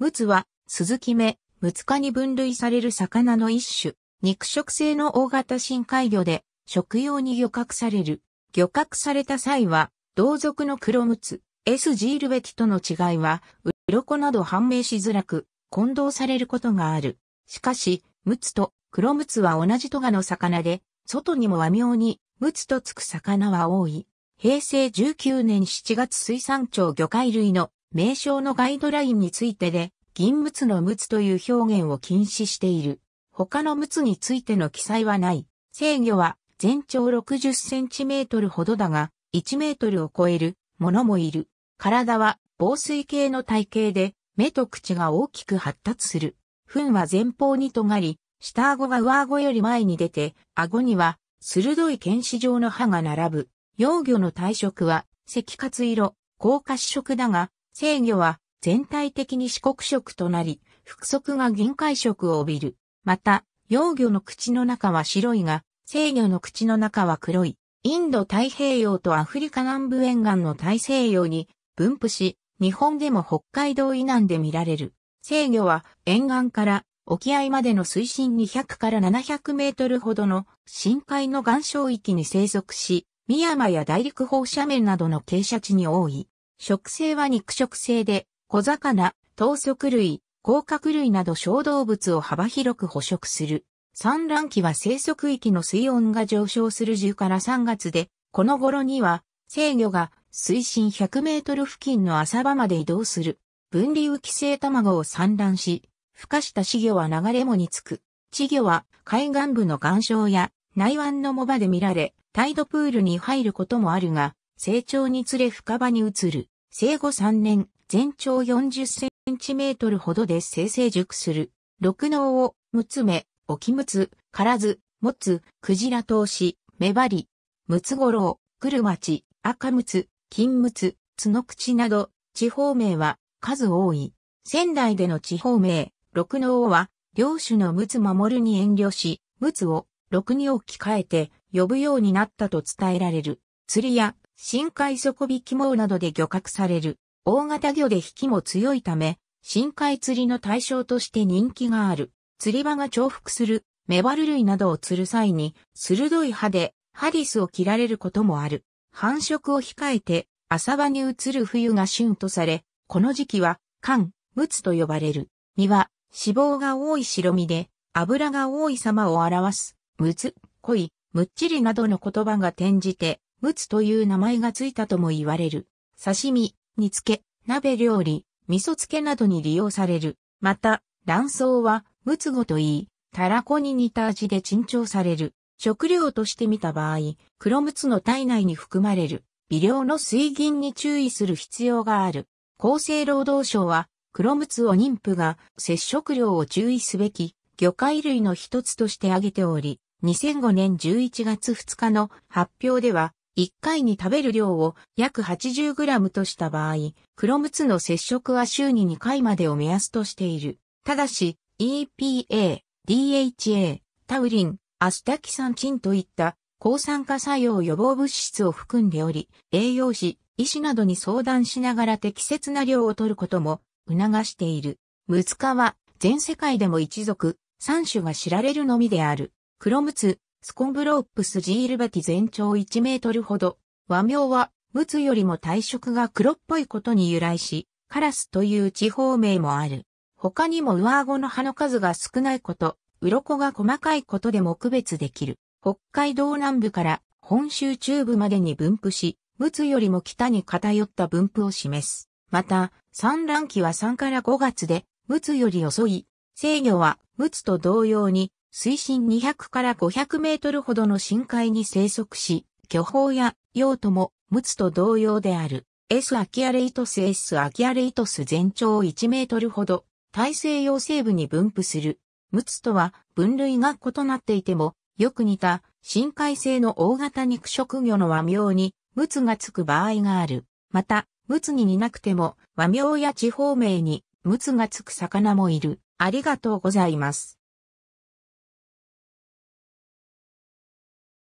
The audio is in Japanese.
ムツは、鈴木目、ムツ科に分類される魚の一種、肉食性の大型深海魚で、食用に漁獲される。漁獲された際は、同族の黒ムツ、S ジールベキとの違いは、鱗など判明しづらく、混同されることがある。しかし、ムツと黒ムツは同じトガの魚で、外にも和名に、ムツとつく魚は多い。平成19年7月水産庁魚介類の名称のガイドラインについてで、銀睦の睦という表現を禁止している。他の睦についての記載はない。制御は全長60センチメートルほどだが、1メートルを超えるものもいる。体は防水系の体型で、目と口が大きく発達する。糞は前方に尖り、下顎が上顎より前に出て、顎には鋭い剣士状の歯が並ぶ。幼魚の体色は赤褐色、高褐色だが、制御は全体的に四国色となり、腹側が銀海色を帯びる。また、幼魚の口の中は白いが、制御の口の中は黒い。インド太平洋とアフリカ南部沿岸の大西洋に分布し、日本でも北海道以南で見られる。制御は沿岸から沖合までの水深200から700メートルほどの深海の岩礁域に生息し、深山や大陸放射面などの傾斜地に多い。食性は肉食性で、小魚、等足類、甲殻類など小動物を幅広く捕食する。産卵期は生息域の水温が上昇する10から3月で、この頃には制御が水深100メートル付近の浅場まで移動する。分離浮き性卵を産卵し、孵化した稚魚は流れ藻につく。稚魚は海岸部の岩礁や内湾の藻場で見られ、タイドプールに入ることもあるが、成長につれ深場に移る。生後3年、全長40センチメートルほどで生成熟する。六能を、六つ目、おきむつ、からず、もつ、くじら通し、めばり、むつごろう、くるまち、赤むつ、金むつ、つの口など、地方名は数多い。仙台での地方名、六能は、領主のむつ守に遠慮し、むつを六に置き換えて呼ぶようになったと伝えられる。釣りや深海底引き網などで漁獲される、大型魚で引きも強いため、深海釣りの対象として人気がある。釣り場が重複する、メバル類などを釣る際に、鋭い歯で、ハリスを切られることもある。繁殖を控えて、浅場に移る冬が旬とされ、この時期は、寒、つと呼ばれる。身は、脂肪が多い白身で、油が多い様を表す、むつ濃い、むっちりなどの言葉が転じて、ムツという名前がついたとも言われる。刺身、煮付け、鍋料理、味噌漬けなどに利用される。また、卵巣は、ムツゴといい、タラコに似た味で珍重される。食料として見た場合、黒ムツの体内に含まれる微量の水銀に注意する必要がある。厚生労働省は、黒ムツを妊婦が接触量を注意すべき魚介類の一つとして挙げており、2005年11月2日の発表では、1回に食べる量を約 80g とした場合、黒つの接触は週に2回までを目安としている。ただし、EPA、DHA、タウリン、アスタキサンチンといった抗酸化作用予防物質を含んでおり、栄養士、医師などに相談しながら適切な量を取ることも促している。ムツカは全世界でも一族、3種が知られるのみである。黒ムツ、スコンブロープスジールバティ全長1メートルほど。和名は、ムツよりも体色が黒っぽいことに由来し、カラスという地方名もある。他にも上顎の葉の数が少ないこと、鱗が細かいことでも区別できる。北海道南部から本州中部までに分布し、ムツよりも北に偏った分布を示す。また、産卵期は3から5月で、ムツより遅い。制御は、ムツと同様に、水深200から500メートルほどの深海に生息し、巨峰や用途も、ムツと同様である。S アキアレイトス S アキアレイトス全長1メートルほど、大西洋西部に分布する。ムツとは分類が異なっていても、よく似た深海性の大型肉食魚の和名に、ムツがつく場合がある。また、ムツに似なくても、和名や地方名に、ムツがつく魚もいる。ありがとうございます。